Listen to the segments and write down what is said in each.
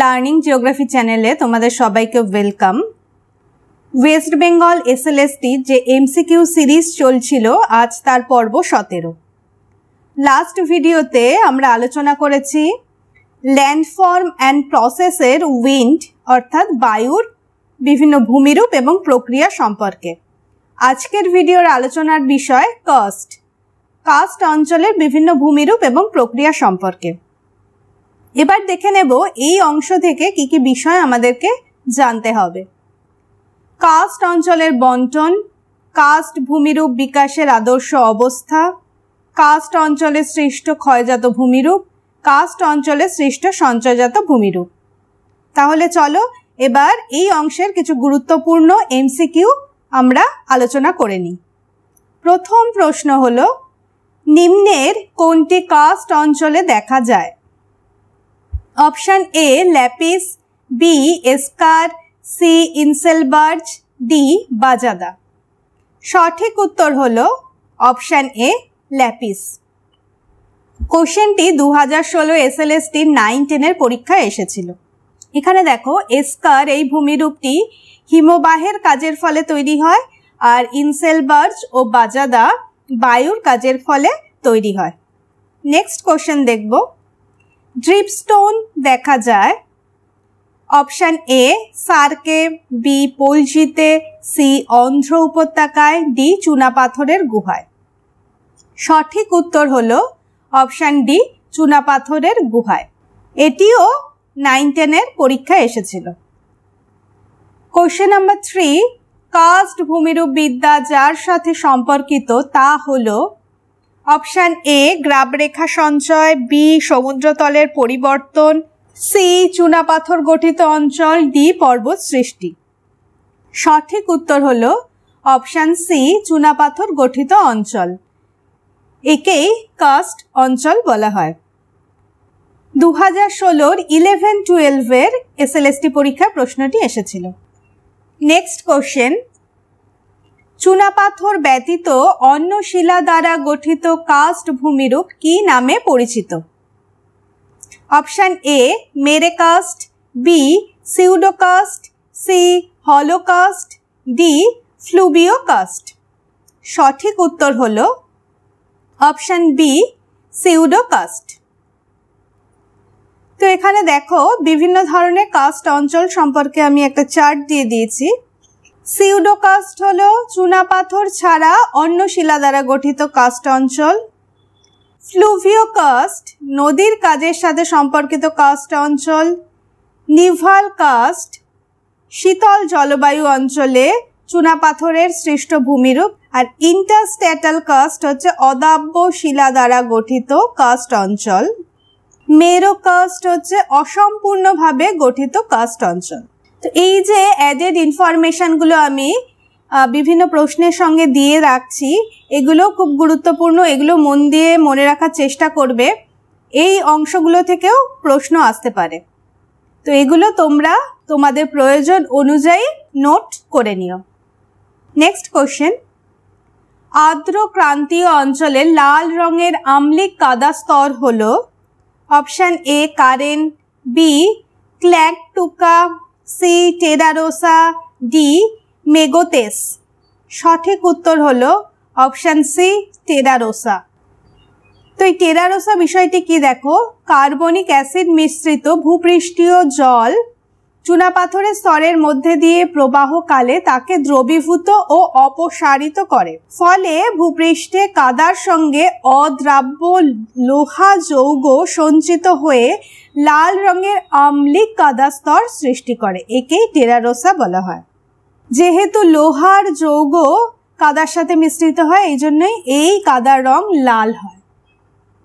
learning geography চ্যানেলে তোমাদের সবাইকে ওয়েলকাম ওয়েস্ট বেঙ্গল এসএলএসটি যে এমসিকিউ সিরিজ চলছিল আজ তার পর্ব সতেরো লাস্ট ভিডিওতে আমরা আলোচনা করেছি ল্যান্ডফর্ম অ্যান্ড প্রসেসের উইন্ড অর্থাৎ বায়ুর বিভিন্ন ভূমিরূপ এবং প্রক্রিয়া সম্পর্কে আজকের ভিডিওর আলোচনার বিষয় কাস্ট কাস্ট অঞ্চলের বিভিন্ন ভূমিরূপ এবং প্রক্রিয়া সম্পর্কে এবার দেখে নেব এই অংশ থেকে কি কি বিষয় আমাদেরকে জানতে হবে কাস্ট অঞ্চলের বন্টন কাস্ট ভূমিরূপ বিকাশের আদর্শ অবস্থা কাস্ট অঞ্চলে সৃষ্ট ক্ষয়জাত ভূমিরূপ কাস্ট অঞ্চলে সৃষ্ট সঞ্চয়জাত ভূমিরূপ তাহলে চলো এবার এই অংশের কিছু গুরুত্বপূর্ণ এমসিকিউ আমরা আলোচনা করে নিই প্রথম প্রশ্ন হল নিম্নের কোনটি কাস্ট অঞ্চলে দেখা যায় option A lapies B escar, C inselberg D bajada সঠিক উত্তর হল অপশান এ ল্যাপিস কোশ্চেনটি দু হাজার ষোলো এস নাইন টেনের পরীক্ষায় এসেছিল এখানে দেখো এসকার এই ভূমিরূপটি হিমবাহের কাজের ফলে তৈরি হয় আর ইনসেলবার্জ ও বাজাদা বায়ুর কাজের ফলে তৈরি হয় নেক্সট কোশ্চেন দেখবো ড্রিপ স্টোন দেখা যায় অপশান এ সার্কে বি পলজিতে সি অন্ধ্র উপত্যকায় ডি চুনাপাথরের গুহায় সঠিক উত্তর হল অপশান ডি চুনাপাথরের গুহায় এটিও নাইন টেনের পরীক্ষায় এসেছিল কোশ্চেন নাম্বার থ্রি কাস্ট ভূমিরূপ বিদ্যা যার সাথে সম্পর্কিত তা হলো অপশান এ গ্রাবরেখা সঞ্চয় বি সমুদ্রতলের পরিবর্তন সি চুনাপাথর গঠিত অঞ্চল ডি পর্বত সৃষ্টি সঠিক উত্তর হল অপশান সি চুনাপাথর গঠিত অঞ্চল একেই কাস্ট অঞ্চল বলা হয় দু হাজার ষোলোর ইলেভেন টুয়েলভের টি পরীক্ষার প্রশ্নটি এসেছিল নেক্সট কোশ্চেন চুনাপাথর ব্যতীত অন্য শিলা দ্বারা গঠিত কাস্ট ভূমিরূপ কি নামে পরিচিত option A merokarst B pseudokarst C holokarst D fluvio karst সঠিক উত্তর হল অপশান বি সিউডোকাস্ট তো এখানে দেখো বিভিন্ন ধরনের কাস্ট অঞ্চল সম্পর্কে আমি একটা চার্ট দিয়ে দিয়েছি সিউডোকাস্ট হল চুনাপাথর ছাড়া অন্য শিলা দ্বারা গঠিত কাস্ট অঞ্চল ফ্লুভিও কাস্ট নদীর কাজের সাথে সম্পর্কিত কাস্ট অঞ্চল নিভাল কাস্ট শীতল জলবায়ু অঞ্চলে চুনাপাথরের সৃষ্ট ভূমিরূপ আর ইন্টারস্ট্যাটাল কাস্ট হচ্ছে অদাব্য শিলা দ্বারা গঠিত কাস্ট অঞ্চল মেরো কাস্ট হচ্ছে অসম্পূর্ণভাবে গঠিত কাস্ট অঞ্চল তো এই যে অ্যাডেড ইনফরমেশানগুলো আমি বিভিন্ন প্রশ্নের সঙ্গে দিয়ে রাখছি এগুলো খুব গুরুত্বপূর্ণ এগুলো মন দিয়ে মনে রাখার চেষ্টা করবে এই অংশগুলো থেকেও প্রশ্ন আসতে পারে তো এগুলো তোমরা তোমাদের প্রয়োজন অনুযায়ী নোট করে নিও নেক্সট কোশ্চেন আর্দ্র ক্রান্তীয় অঞ্চলে লাল রঙের আম্লিক কাদা স্তর হল অপশান এ কারেন বি ক্ল্যাক টুকা সি টেরারোসা ডি মেগোতেস সঠিক উত্তর হলো অপশান সি টেরারোসা তো এই টেরারোসা বিষয়টি কি দেখো কার্বনিক অ্যাসিড মিশ্রিত ভূপৃষ্ঠীয় জল চুনাপাথরের স্তরের মধ্যে দিয়ে প্রবাহকালে তাকে দ্রবীভূত ও অপসারিত করে ফলে ভূপৃষ্ঠে কাদার সঙ্গে অদ্রাব্য লোহা যৌগ সঞ্চিত হয়ে লাল রঙের আম্লিক কাদা স্তর সৃষ্টি করে একেই টেরারোসা বলা হয় যেহেতু লোহার যৌগ কাদার সাথে মিশ্রিত হয় এই জন্যই এই কাদার রং লাল হয়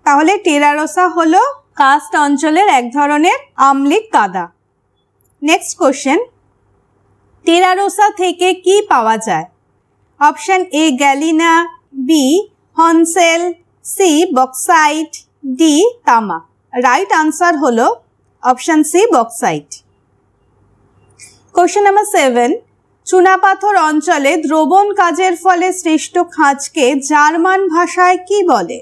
তাহলে টেরারোসা হলো কাস্ট অঞ্চলের এক ধরনের আম্লিক কাদা নেক্সট কোশ্চেন টেরারোসা থেকে কি পাওয়া যায় অপশান এ গ্যালিনা বি হনসেল সি বক্সাইট ডি তামা রাইট আনসার হল option C bauxite question number seven চুনাপাথর অঞ্চলে দ্রবণ কাজের ফলে সৃষ্ট খাঁজকে জার্মান ভাষায় কি বলে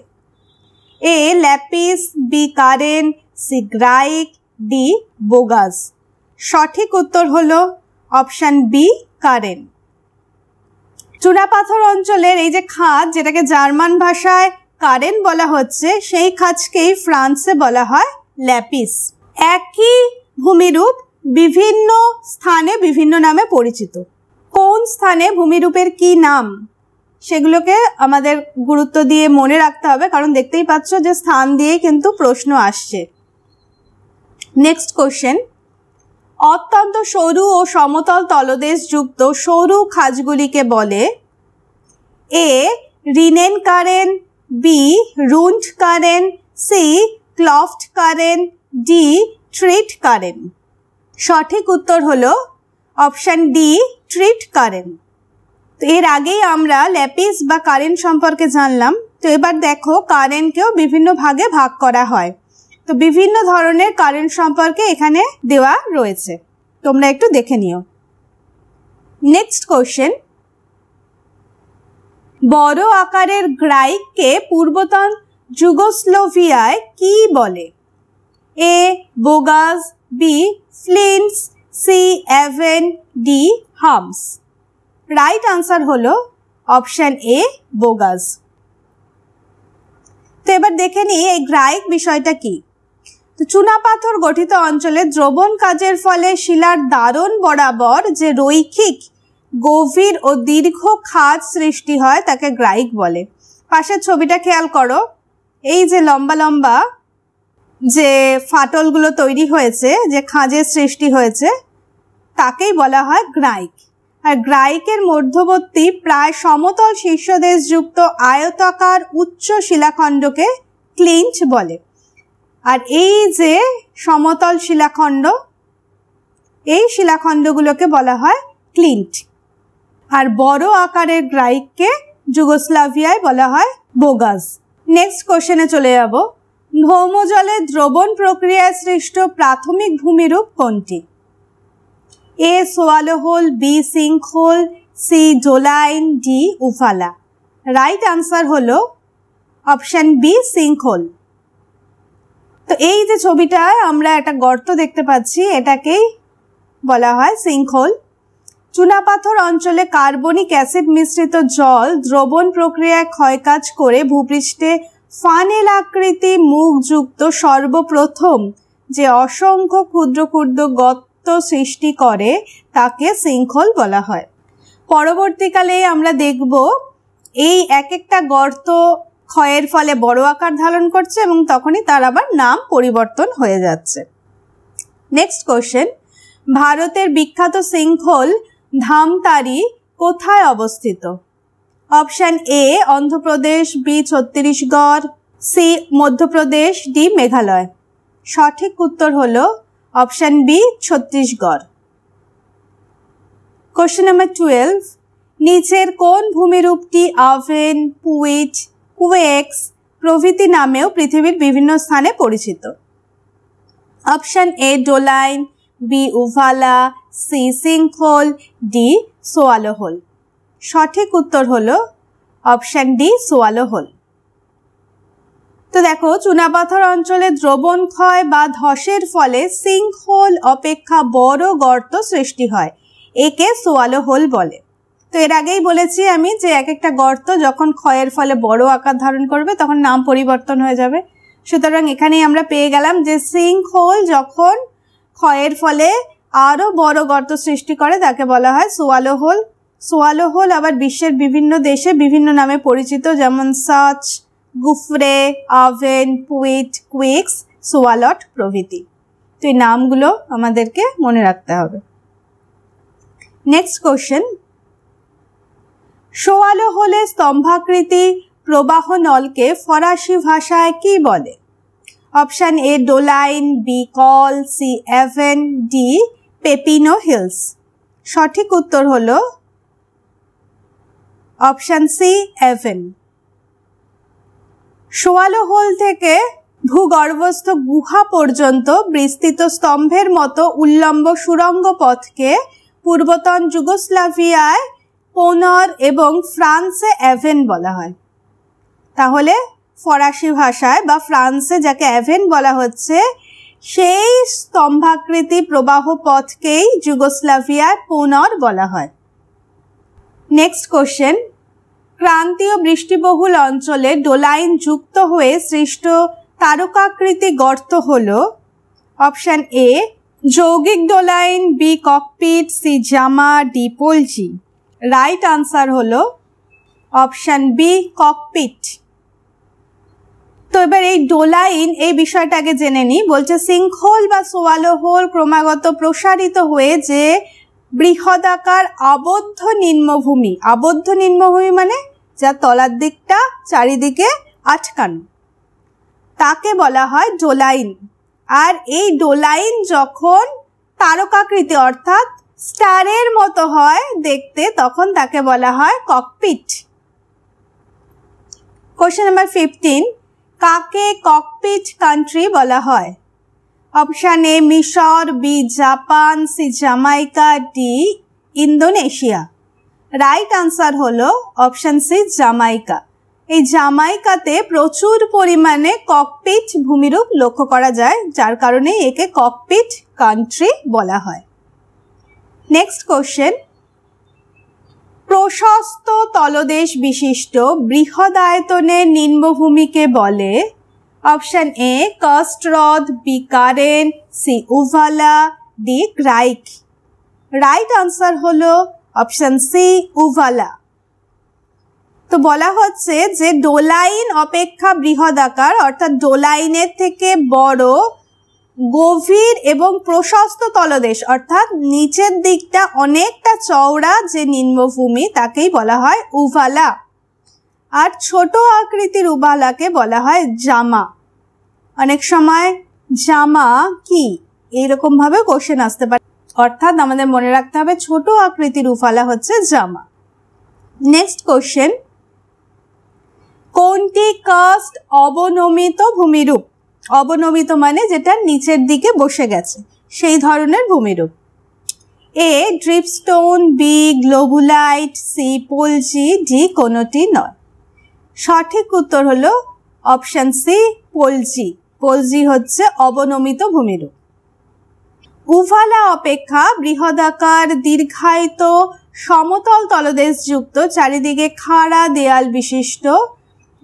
A lapies B karren C grike D bogaz সঠিক উত্তর হল অপশান বি কারেন চুনাপাথর অঞ্চলের এই যে খাঁজ যেটাকে জার্মান ভাষায় কারেন বলা হচ্ছে সেই খাঁজকেই ফ্রান্সে বলা হয় ল্যাপিস একই ভূমিরূপ বিভিন্ন স্থানে বিভিন্ন নামে পরিচিত কোন স্থানে ভূমিরূপের কি নাম সেগুলোকে আমাদের গুরুত্ব দিয়ে মনে রাখতে হবে কারণ দেখতেই পাচ্ছ যে স্থান দিয়ে কিন্তু প্রশ্ন আসছে নেক্সট কোশ্চেন অত্যন্ত সরু ও সমতল তলদেশযুক্ত সরু খাজগুলিকে বলে A rinnen karren B rund karren C kluft karren D tritt karren সঠিক উত্তর হলো অপশান ডি ট্রিট কারেন তো এর আগেই আমরা ল্যাপিস বা কারেন্ট সম্পর্কে জানলাম তো এবার দেখো কারেন্টকেও বিভিন্ন ভাগে ভাগ করা হয় তো বিভিন্ন ধরনের কারেন্ট সম্পর্কে এখানে দেওয়া রয়েছে তোমরা একটু দেখে নিও নেক্সট কোশ্চেন বড় আকারের গ্রাইককে পূর্বতন যুগোস্লোভিয়ায় কি বলে A bogaz B flints C aven D hums right answer হলো অপশান এ বোগাস তো এবার দেখে নিই এই গ্রাইক বিষয়টা কী চুনাপাথর গঠিত অঞ্চলে দ্রবণ কাজের ফলে শিলার দারুণ বরাবর যে রৈখিক গভীর ও দীর্ঘ খাদ সৃষ্টি হয় তাকে গ্রাইক বলে পাশের ছবিটা খেয়াল করো এই যে লম্বা লম্বা যে ফাটলগুলো তৈরি হয়েছে যে খাঁজের সৃষ্টি হয়েছে তাকেই বলা হয় গ্রাইক আর গ্রাইকের মধ্যবর্তী প্রায় সমতল শীর্ষদেশযুক্ত আয়তাকার উচ্চ শিলাখণ্ডকে ক্লিঞ্চ বলে আর এই যে সমতল শিলাখণ্ড এই শিলাখণ্ডগুলোকে বলা হয় ক্লিন্ট আর বড় আকারের গ্রাইককে যুগোস্লাভিয়ায় বলা হয় বোগাস নেক্সট কোশ্চেনে চলে যাব ভৌমজলে দ্রবণ প্রক্রিয়ায় সৃষ্ট প্রাথমিক ভূমিরূপ কোনটি A swallow hole B sink hole C doline D uvala right answer হল অপশান বি সিঙ্ক হোল তো এই যে ছবিটায় আমরা একটা গর্ত দেখতে পাচ্ছি এটাকেই বলা হয় সিঙ্কহোল চুনাপাথর অঞ্চলে কার্বনিক অ্যাসিড মিশ্রিত জল দ্রবণ প্রক্রিয়ায় ক্ষয়কাজ করে ভূপৃষ্ঠে ফানেল আকৃতি মুখযুক্ত সর্বপ্রথম যে অসংখ্য ক্ষুদ্র ক্ষুদ্র গর্ত সৃষ্টি করে তাকে সিঙ্কহোল বলা হয় পরবর্তীকালে আমরা দেখব এই এক একটা গর্ত ক্ষয়ের ফলে বড় আকার ধারণ করছে এবং তখনই তার আবার নাম পরিবর্তন হয়ে যাচ্ছে নেক্সট কোয়েশ্চেন ভারতের বিখ্যাত শৃঙ্খল ধামতারি কোথায় অবস্থিত option A Andhra Pradesh B Chhattisgarh C Madhya Pradesh D Meghalaya সঠিক উত্তর হল option B Chhattisgarh question number twelve নিচের কোন ভূমিরূপটি আভেন পুইট কুয়েক্স প্রভৃতি নামেও পৃথিবীর বিভিন্ন স্থানে পরিচিত option A doline B uvala C sinkhole D swallow hole সঠিক উত্তর হলো অপশান ডি সোয়ালোহোল তো দেখো চুনাপাথর অঞ্চলে দ্রবণ ক্ষয় বা ধসের ফলে সিংহোল অপেক্ষা বড় গর্ত সৃষ্টি হয় একে সোয়ালোহোল বলে তো এর আগেই বলেছি আমি যে এক একটা গর্ত যখন ক্ষয়ের ফলে বড় আকার ধারণ করবে তখন নাম পরিবর্তন হয়ে যাবে সুতরাং এখানেই আমরা পেয়ে গেলাম যে সিঙ্ক হোল যখন ক্ষয়ের ফলে আরও বড় গর্ত সৃষ্টি করে তাকে বলা হয় সোয়ালো হোল সোয়ালো হোল আবার বিশ্বের বিভিন্ন দেশে বিভিন্ন নামে পরিচিত যেমন সাচ গুফরে আভেন পুইট কুইক্স সোয়ালট প্রভৃতি তো এই নামগুলো আমাদেরকে মনে রাখতে হবে নেক্সট কোশ্চেন সোয়ালো হলে স্তম্ভাকৃতি প্রবাহ নলকে ফরাসি ভাষায় কি বলে অপশান এ ডোলাইন বি কল C aven D pepino hills সঠিক উত্তর হল option C aven swallow hole থেকে ভূগর্ভস্থ গুহা পর্যন্ত বিস্তৃত স্তম্ভের মতো উল্লম্ব সুরঙ্গ পথকে পূর্বতন যুগোস্লাভিয়ায় পোনর এবং ফ্রান্সে অ্যাভেন বলা হয় তাহলে ফরাসি ভাষায় বা ফ্রান্সে যাকে অ্যাভেন বলা হচ্ছে সেই স্তম্ভাকৃতি প্রবাহ পথকেই যুগোস্লাভিয়ায় পোনর বলা হয় নেক্সট কোশ্চেন ক্রান্তীয় বৃষ্টিবহুল অঞ্চলে ডোলাইন যুক্ত হয়ে সৃষ্ট তারকাকৃতি গর্ত হল অপশান এ যৌগিক doline B cockpit C jama D polje right answer হলো অপশান বি ককপিট তো এবার এই ডোলাইন এই বিষয়টাকে জেনে নিই বলছে সিঙ্কহোল বা সোয়ালো হোল ক্রমাগত প্রসারিত হয়ে যে বৃহদাকার আবদ্ধ নিম্নভূমি আবদ্ধ নিম্নভূমি মানে যা তলার দিকটা চারিদিকে আটকানো তাকে বলা হয় ডোলাইন আর এই ডোলাইন যখন তারকাকৃতি অর্থাৎ স্টারের মতো হয় দেখতে তখন তাকে বলা হয় ককপিট কোশ্চেন নাম্বার ফিফটিন কাকে ককপিট কান্ট্রি বলা হয় অপশান এ মিশর B Japan C Jamaica D Indonesia right answer হলো অপশান সি জামাইকা এই জামাইকাতে প্রচুর পরিমাণে ককপিট ভূমিরূপ লক্ষ্য করা যায় যার কারণে একে ককপিট কান্ট্রি বলা হয় নেক্সট কোশ্চেন প্রশস্ত তলদেশ বিশিষ্ট আয়তনের নিম্নভূমিকে বলে অপশান এ কস্ট্রদ B karren C uvala D grike right answer হল অপশান সি উভালা তো বলা হচ্ছে যে ডোলাইন অপেক্ষা বৃহদাকার অর্থাৎ ডোলাইনের থেকে বড় গভীর এবং প্রশস্ত তলদেশ অর্থাৎ নিচের দিকটা অনেকটা চওড়া যে নিম্নভূমি তাকেই বলা হয় উভালা আর ছোট আকৃতির উভালাকে বলা হয় জামা অনেক সময় জামা কি ভাবে কোশ্চেন আসতে পারে অর্থাৎ আমাদের মনে রাখতে হবে ছোট আকৃতির উফালা হচ্ছে জামা নেক্সট কোশ্চেন কোনটি কাস্ট অবনমিত ভূমিরূপ অবনমিত মানে যেটা নিচের দিকে বসে গেছে সেই ধরনের ভূমিরূপ A dripstone B globulite C polje D কোনোটি নয় সঠিক উত্তর হলো অপশান সি পোলজি পোলজি হচ্ছে অবনমিত ভূমিরূপ উভালা অপেক্ষা বৃহদাকার দীর্ঘায়িত সমতল তলদেশযুক্ত চারিদিকে খাড়া দেয়াল বিশিষ্ট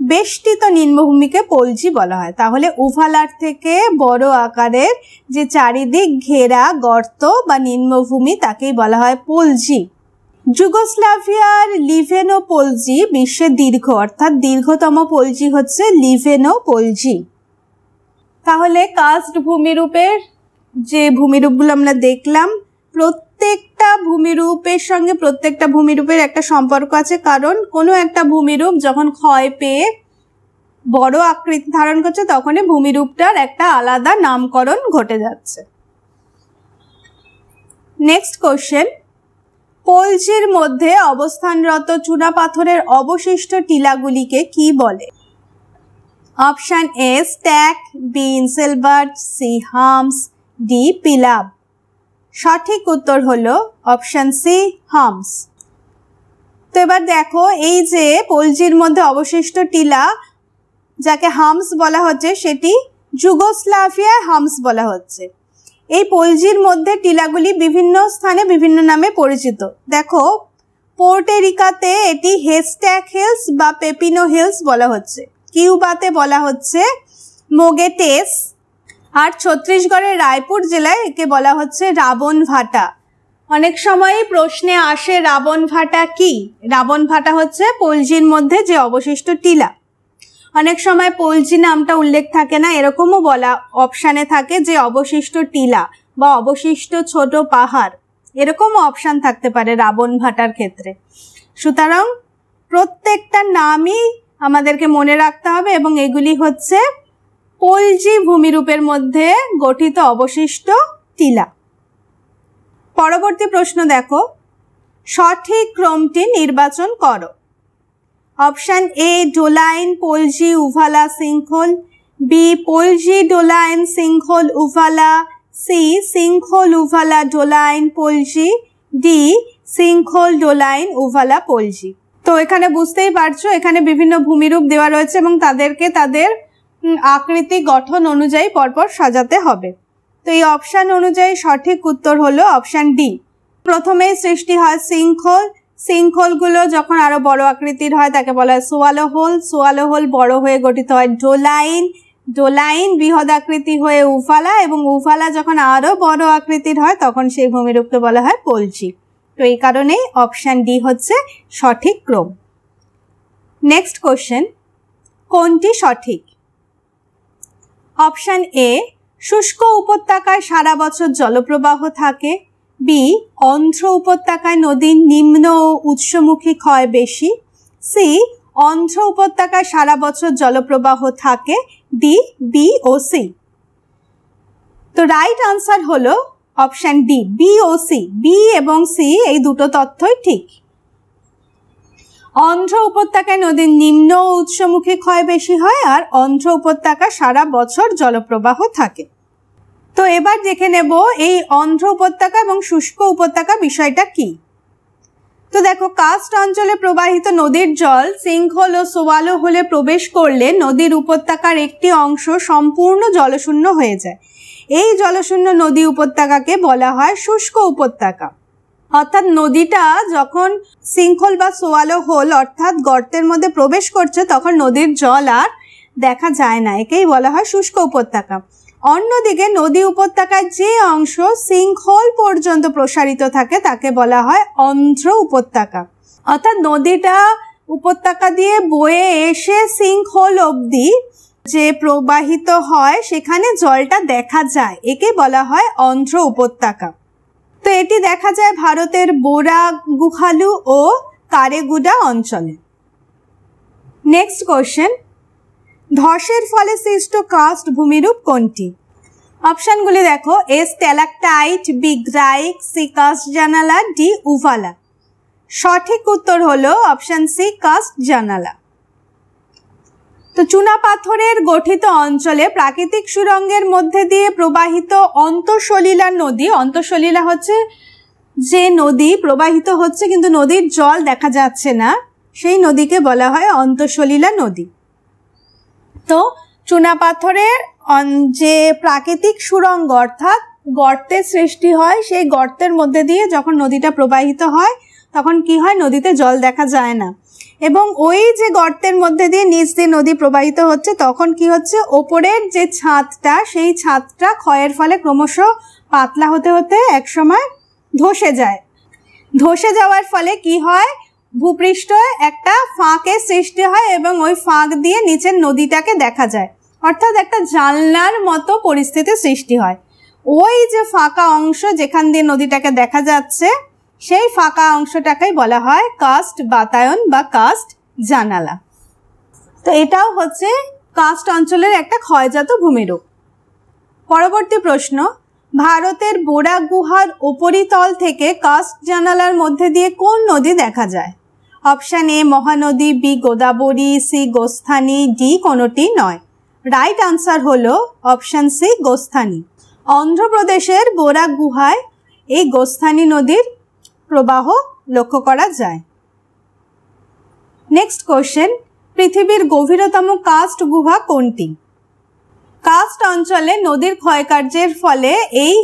বেষ্টিত নিম্নভূমিকে পলজি বলা হয় তাহলে উভালার থেকে বড় আকারের যে চারিদিক ঘেরা গর্ত বা নিম্নভূমি তাকেই বলা হয় পলজি যুগোস্লাভিয়ার লিভেনো পলজি বিশ্বের দীর্ঘ অর্থাৎ দীর্ঘতম পোলজি হচ্ছে লিভেনো পলজি তাহলে কাস্ট ভূমিরূপের যে ভূমিরূপগুলো আমরা দেখলাম প্রত্যেক প্রত্যেকটা ভূমিরূপের সঙ্গে প্রত্যেকটা ভূমিরূপের একটা সম্পর্ক আছে কারণ কোনো একটা ভূমিরূপ যখন ক্ষয় পেয়ে বড় আকৃতি ধারণ করছে তখনই ভূমিরূপটার একটা আলাদা নামকরণ ঘটে যাচ্ছে নেক্সট কোশ্চেন পলচির মধ্যে অবস্থানরত চুনা পাথরের অবশিষ্ট টিলাগুলিকে কি বলে option A stack B inselberg C hums D পিলাব সঠিক উত্তর হলো অপশান সি হমস তো এবার দেখো এই যে পলজির মধ্যে অবশিষ্ট টিলা যাকে হামস বলা হচ্ছে সেটি যুগোস্লাভিয়া হামস বলা হচ্ছে এই পলজির মধ্যে টিলাগুলি বিভিন্ন স্থানে বিভিন্ন নামে পরিচিত দেখো পোর্টেরিকাতে এটি হেস্ট্যাক হিলস বা পেপিনো হিলস বলা হচ্ছে কিউবাতে বলা হচ্ছে মোগেটেস আর ছত্তিশগড়ের রায়পুর জেলায় একে বলা হচ্ছে রাবণ ভাটা অনেক সময়ই প্রশ্নে আসে রাবণ ভাটা কি রাবণ ভাটা হচ্ছে পলজির মধ্যে যে অবশিষ্ট টিলা অনেক সময় পলজি নামটা উল্লেখ থাকে না এরকমও বলা অপশানে থাকে যে অবশিষ্ট টিলা বা অবশিষ্ট ছোট পাহাড় এরকমও অপশান থাকতে পারে রাবণ ভাটার ক্ষেত্রে সুতরাং প্রত্যেকটা নামই আমাদেরকে মনে রাখতে হবে এবং এগুলি হচ্ছে কলজি ভূমিরূপের মধ্যে গঠিত অবশিষ্ট টিলা পরবর্তী প্রশ্ন দেখো সঠিক ক্রমটি নির্বাচন করো option A doline polje uvala sinkhole B polje doline sinkhole uvala C sinkhole uvala doline polje D sinkhole doline uvala polje তো এখানে বুঝতেই পারছো এখানে বিভিন্ন ভূমিরূপ দেওয়া রয়েছে এবং তাদেরকে তাদের আকৃতি গঠন অনুযায়ী পরপর সাজাতে হবে তো এই অপশান অনুযায়ী সঠিক উত্তর হলো অপশান ডি প্রথমে সৃষ্টি হয় শৃঙ্খল শৃঙ্খলগুলো যখন আরও বড় আকৃতির হয় তাকে বলা হয় সোয়ালো হোল সোয়ালো হোল বড় হয়ে গঠিত হয় ডোলাইন ডোলাইন বৃহদ আকৃতি হয়ে উফালা এবং উফালা যখন আরও বড় আকৃতির হয় তখন সেই ভূমিরূপকে বলা হয় পলচি তো এই কারণেই অপশান ডি হচ্ছে সঠিক ক্রম নেক্সট কোশ্চেন কোনটি সঠিক অপশান এ শুষ্ক উপত্যকায় সারা বছর জলপ্রবাহ থাকে বি অন্ধ্র উপত্যকায় নদীর নিম্ন ও উৎসমুখী ক্ষয় বেশি সি অন্ধ্র উপত্যকায় সারা বছর জলপ্রবাহ থাকে ডি বি ও সি তো রাইট আনসার হলো অপশান ডি বি ও সি বি এবং সি এই দুটো তথ্যই ঠিক অন্ধ্র উপত্যকায় নদীর নিম্ন উৎসমুখী ক্ষয় বেশি হয় আর অন্ধ্র উপত্যকা সারা বছর জলপ্রবাহ থাকে তো এবার দেখে নেব এই অন্ধ্র উপত্যকা এবং শুষ্ক উপত্যকা বিষয়টা কি তো দেখো কাস্ট অঞ্চলে প্রবাহিত নদীর জল সিংহল ও সোয়ালো হলে প্রবেশ করলে নদীর উপত্যকার একটি অংশ সম্পূর্ণ জলশূন্য হয়ে যায় এই জলশূন্য নদী উপত্যকাকে বলা হয় শুষ্ক উপত্যকা অর্থাৎ নদীটা যখন শৃঙ্খল বা সোয়ালো হোল অর্থাৎ গর্তের মধ্যে প্রবেশ করছে তখন নদীর জল আর দেখা যায় না একেই বলা হয় শুষ্ক উপত্যকা অন্যদিকে নদী উপত্যকায় যে অংশ শৃঙ্খল পর্যন্ত প্রসারিত থাকে তাকে বলা হয় অন্ধ্র উপত্যকা অর্থাৎ নদীটা উপত্যকা দিয়ে বয়ে এসে শৃঙ্খল অবধি যে প্রবাহিত হয় সেখানে জলটা দেখা যায় একে বলা হয় অন্ধ্র উপত্যকা তো এটি দেখা যায় ভারতের বোরা গুহালু ও কারেগুডা অঞ্চলে নেক্সট কোশ্চেন ধসের ফলে সৃষ্ট কাস্ট ভূমিরূপ কোনটি অপশানগুলি দেখো এস stalactite B grike C karst জানালা ডি উভালা সঠিক উত্তর হলো অপশান সি কাস্ট জানালা তো চুনা পাথরের গঠিত অঞ্চলে প্রাকৃতিক সুরঙ্গের মধ্যে দিয়ে প্রবাহিত অন্তঃসলীলা নদী অন্তঃসলীলা হচ্ছে যে নদী প্রবাহিত হচ্ছে কিন্তু নদীর জল দেখা যাচ্ছে না সেই নদীকে বলা হয় অন্তঃসলীলা নদী তো চুনা পাথরের যে প্রাকৃতিক সুরঙ্গ অর্থাৎ গর্তের সৃষ্টি হয় সেই গর্তের মধ্যে দিয়ে যখন নদীটা প্রবাহিত হয় তখন কি হয় নদীতে জল দেখা যায় না এবং ওই যে গর্তের মধ্যে দিয়ে নিচ দিয়ে নদী প্রবাহিত হচ্ছে তখন কি হচ্ছে ওপরের যে ছাদটা সেই ছাদটা ক্ষয়ের ফলে ক্রমশ পাতলা হতে হতে একসময় ধসে যায় ধসে যাওয়ার ফলে কি হয় ভূপৃষ্ঠ একটা ফাঁকের সৃষ্টি হয় এবং ওই ফাঁক দিয়ে নিচের নদীটাকে দেখা যায় অর্থাৎ একটা জানলার মতো পরিস্থিতি সৃষ্টি হয় ওই যে ফাঁকা অংশ যেখান দিয়ে নদীটাকে দেখা যাচ্ছে সেই ফাঁকা অংশটাকেই বলা হয় কাস্ট বাতায়ন বা কাস্ট জানালা তো এটাও হচ্ছে কাস্ট অঞ্চলের একটা ক্ষয়জাত ভূমিরূপ পরবর্তী প্রশ্ন ভারতের বোরা গুহার উপরিতল থেকে কাস্ট জানালার মধ্যে দিয়ে কোন নদী দেখা যায় option A Mahanadi B Godavari C Gosthani D কোনোটি নয় রাইট আনসার হল অপশান সি গোস্থানি অন্ধ্রপ্রদেশের বোরা গুহায় এই গোস্থানি নদীর প্রবাহ লক্ষ্য করা যায় নেক্সট কোশ্চেন পৃথিবীর গভীরতম কাস্ট গুহা কোনটি কাস্ট অঞ্চলে নদীর ক্ষয়কার্যের ফলে এই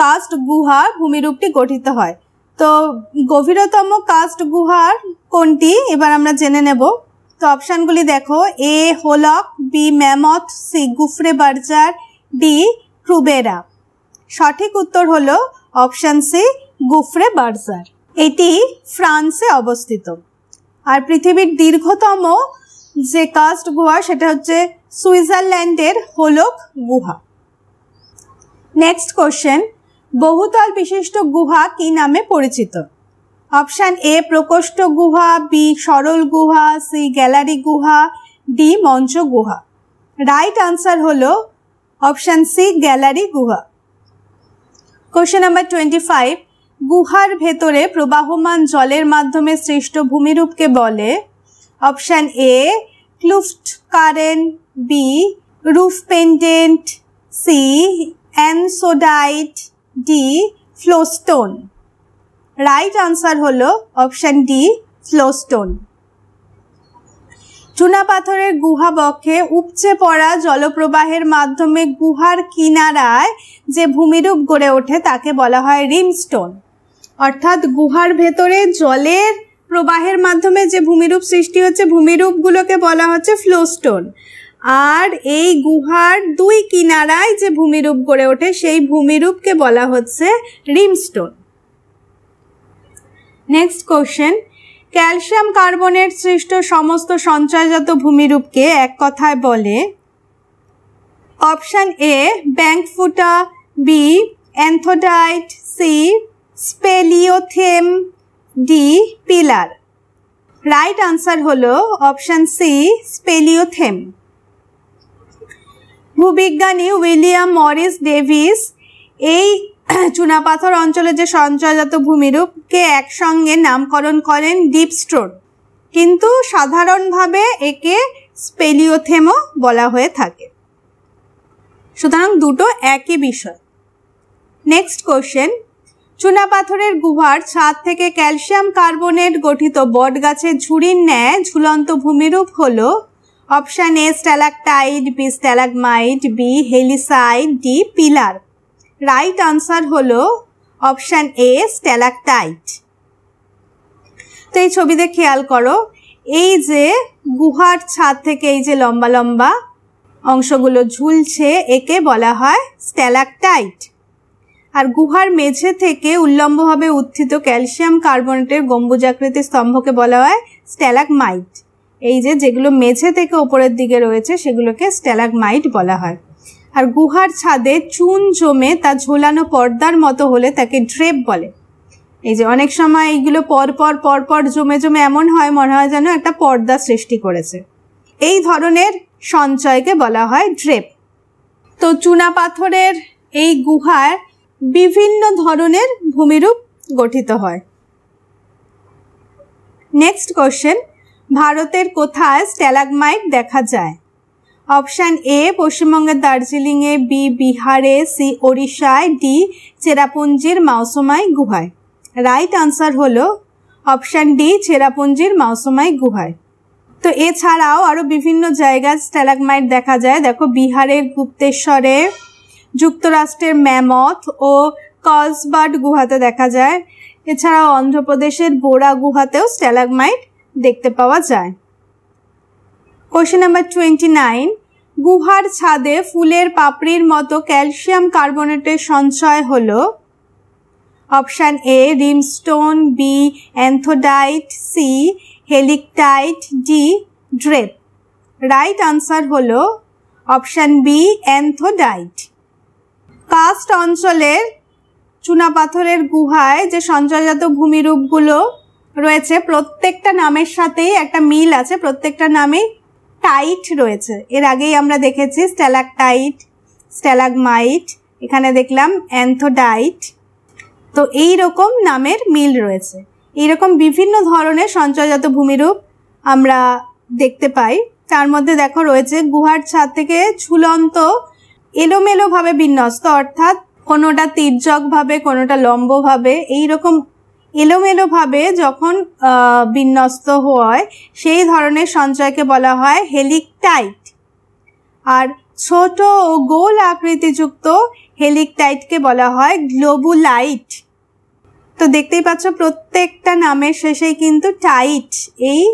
কাস্ট গুহার ভূমিরূপটি গঠিত হয় তো গভীরতম কাস্ট গুহার কোনটি এবার আমরা জেনে নেব তো অপশানগুলি দেখো এ হোলক B mammoth C Gouffre Berger D Krubera সঠিক উত্তর হলো অপশান সি গুফরে বার্জার এটি ফ্রান্সে অবস্থিত আর পৃথিবীর দীর্ঘতম যে কাস্ট গুহা সেটা হচ্ছে সুইজারল্যান্ডের হোলক গুহা নেক্সট কোশ্চেন বহুতল বিশিষ্ট গুহা কি নামে পরিচিত অপশান এ প্রকোষ্ঠ গুহা বি সরল গুহা সি গ্যালারি গুহা ডি মঞ্চ গুহা রাইট আনসার হল অপশান সি গ্যালারি গুহা কোশ্চেন নাম্বার টোয়েন্টি ফাইভ গুহার ভেতরে প্রবাহমান জলের মাধ্যমে সৃষ্ট ভূমিরূপকে বলে option A kluft karren B roof pendant C anthodite D flowstone right answer হল অপশান ডি ফ্লোস্টোন চুনাপাথরের গুহা বক্ষে উপচে পড়া জলপ্রবাহের মাধ্যমে গুহার কিনারায় যে ভূমিরূপ গড়ে ওঠে তাকে বলা হয় রিমস্টোন অর্থাৎ গুহার ভেতরে জলের প্রবাহের মাধ্যমে যে ভূমিরূপ সৃষ্টি হচ্ছে ভূমিরূপগুলোকে বলা হচ্ছে ফ্লোস্টোন আর এই গুহার দুই কিনারায় যে ভূমিরূপ গড়ে ওঠে সেই ভূমিরূপকে বলা হচ্ছে rimstone next question calcium carbonate সৃষ্ট সমস্ত সঞ্চয়জাত ভূমিরূপকে এক কথায় বলে অপশান এ ব্যাংক ফুটা B anthodite C speleothem D pillar right answer হল অপশান সি স্পেলিওথেম ভূবিজ্ঞানী উইলিয়াম মরিস ডেভিস এই চুনাপাথর অঞ্চলে যে সঞ্চয়জাত ভূমিরূপকে একসঙ্গে নামকরণ করেন ডিপ স্টোর কিন্তু সাধারণভাবে একে স্পেলিওথেমও বলা হয়ে থাকে সুতরাং দুটো একই বিষয় নেক্সট কোশ্চেন চুনাপাথরের গুহার ছাদ থেকে ক্যালসিয়াম কার্বনেট গঠিত বট গাছের ঝুড়ির ন্যায় ঝুলন্ত ভূমিরূপ হল অপশান এ স্ট্যালাকটাইট বি মাইট B helictite D pillar right answer হল অপশান এ স্ট্যালাকটাইট তো এই ছবিতে খেয়াল করো এই যে গুহার ছাদ থেকে এই যে লম্বা লম্বা অংশগুলো ঝুলছে একে বলা হয় স্ট্যালাকটাইট আর গুহার মেঝে থেকে উল্লম্বভাবে উত্থিত ক্যালসিয়াম কার্বনেটের গম্বুজাকৃতির স্তম্ভকে বলা হয় স্ট্যালাক মাইট এই যে যেগুলো মেঝে থেকে ওপরের দিকে রয়েছে সেগুলোকে স্ট্যালাক মাইট বলা হয় আর গুহার ছাদে চুন জমে তা ঝোলানো পর্দার মতো হলে তাকে ড্রেপ বলে এই যে অনেক সময় এইগুলো পরপর পরপর জমে জমে এমন হয় মনে হয় যেন একটা পর্দা সৃষ্টি করেছে এই ধরনের সঞ্চয়কে বলা হয় ড্রেপ তো চুনা পাথরের এই গুহার বিভিন্ন ধরনের ভূমিরূপ গঠিত হয় নেক্সট কোশ্চেন ভারতের কোথায় স্ট্যালাগমাইট দেখা যায় অপশান এ পশ্চিমবঙ্গের দার্জিলিংয়ে বি বিহারে সি ওড়িশায় ডি চেরাপুঞ্জির মাওসমাই গুহায় রাইট আনসার হলো অপশান ডি চেরাপুঞ্জির মাওসমাই গুহায় তো এছাড়াও আরও বিভিন্ন জায়গায় স্ট্যালাগমাইট দেখা যায় দেখো বিহারের গুপ্তেশ্বরে যুক্তরাষ্ট্রের ম্যামথ ও কলসবার্ড গুহাতে দেখা যায় এছাড়াও অন্ধ্রপ্রদেশের বোরা গুহাতেও স্ট্যালাগমাইট দেখতে পাওয়া যায় কোয়েশ্চেন নাম্বার টোয়েন্টি নাইন গুহার ছাদে ফুলের পাপড়ির মতো ক্যালসিয়াম কার্বনেটের সঞ্চয় হল option A rimstone B anthodite C helictite D drape right answer হল অপশান বি অ্যান্থোডাইট কাস্ট অঞ্চলের চুনাপাথরের গুহায় যে সঞ্চয়জাত ভূমিরূপগুলো রয়েছে প্রত্যেকটা নামের সাথেই একটা মিল আছে প্রত্যেকটা নামে টাইট রয়েছে এর আগেই আমরা দেখেছি স্ট্যালাকটাইট স্ট্যালাগমাইট এখানে দেখলাম অ্যান্থোডাইট তো এই রকম নামের মিল রয়েছে এইরকম বিভিন্ন ধরনের সঞ্চয়জাত ভূমিরূপ আমরা দেখতে পাই তার মধ্যে দেখো রয়েছে গুহার ছাদ থেকে ঝুলন্ত এলোমেলোভাবে বিন্যস্ত অর্থাৎ কোনোটা ভাবে কোনোটা লম্বভাবে এইরকম এলোমেলোভাবে যখন বিন্যস্ত হয় সেই ধরনের সঞ্চয়কে বলা হয় হেলিকটাইট আর ছোট ও গোল আকৃতিযুক্ত হেলিকটাইটকে বলা হয় গ্লোবুলাইট তো দেখতেই পাচ্ছ প্রত্যেকটা নামের শেষেই কিন্তু টাইট এই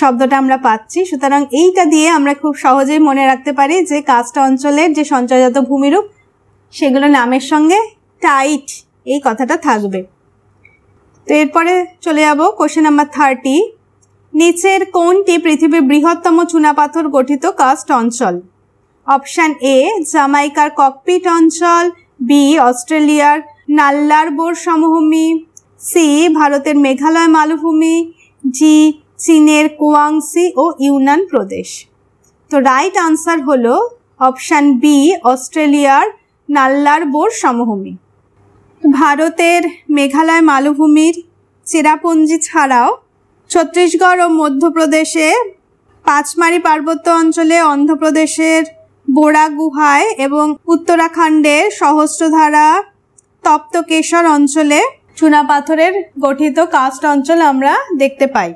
শব্দটা আমরা পাচ্ছি সুতরাং এইটা দিয়ে আমরা খুব সহজেই মনে রাখতে পারি যে কাস্ট অঞ্চলের যে সঞ্চয়জাত ভূমিরূপ সেগুলো নামের সঙ্গে টাইট এই কথাটা থাকবে তো এরপরে চলে যাব কোশ্চেন নাম্বার থার্টি নিচের কোনটি পৃথিবীর বৃহত্তম চুনাপাথর গঠিত কাস্ট অঞ্চল অপশান এ জামাইকার ককপিট অঞ্চল বি অস্ট্রেলিয়ার নাল্লার বোর সমভূমি সি ভারতের মেঘালয় মালভূমি জি চীনের কুয়াংসি ও ইউনান প্রদেশ তো রাইট আনসার হল অপশান বি অস্ট্রেলিয়ার নাল্লার বোর সমভূমি ভারতের মেঘালয় মালভূমির চেরাপুঞ্জি ছাড়াও ছত্তিশগড় ও মধ্যপ্রদেশে পাঁচমারি পার্বত্য অঞ্চলে অন্ধ্রপ্রদেশের বোড়া গুহায় এবং উত্তরাখণ্ডের সহস্রধারা তপ্তকেশর অঞ্চলে চুনাপাথরের গঠিত কাস্ট অঞ্চল আমরা দেখতে পাই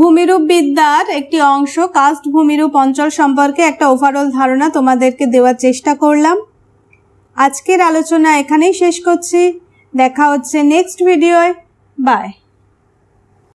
ভূমিরূপ বিদ্যার একটি অংশ কাস্ট ভূমিরূপ অঞ্চল সম্পর্কে একটা ওভারঅল ধারণা তোমাদেরকে দেওয়ার চেষ্টা করলাম আজকের আলোচনা এখানেই শেষ করছি দেখা হচ্ছে নেক্সট ভিডিওয় বাই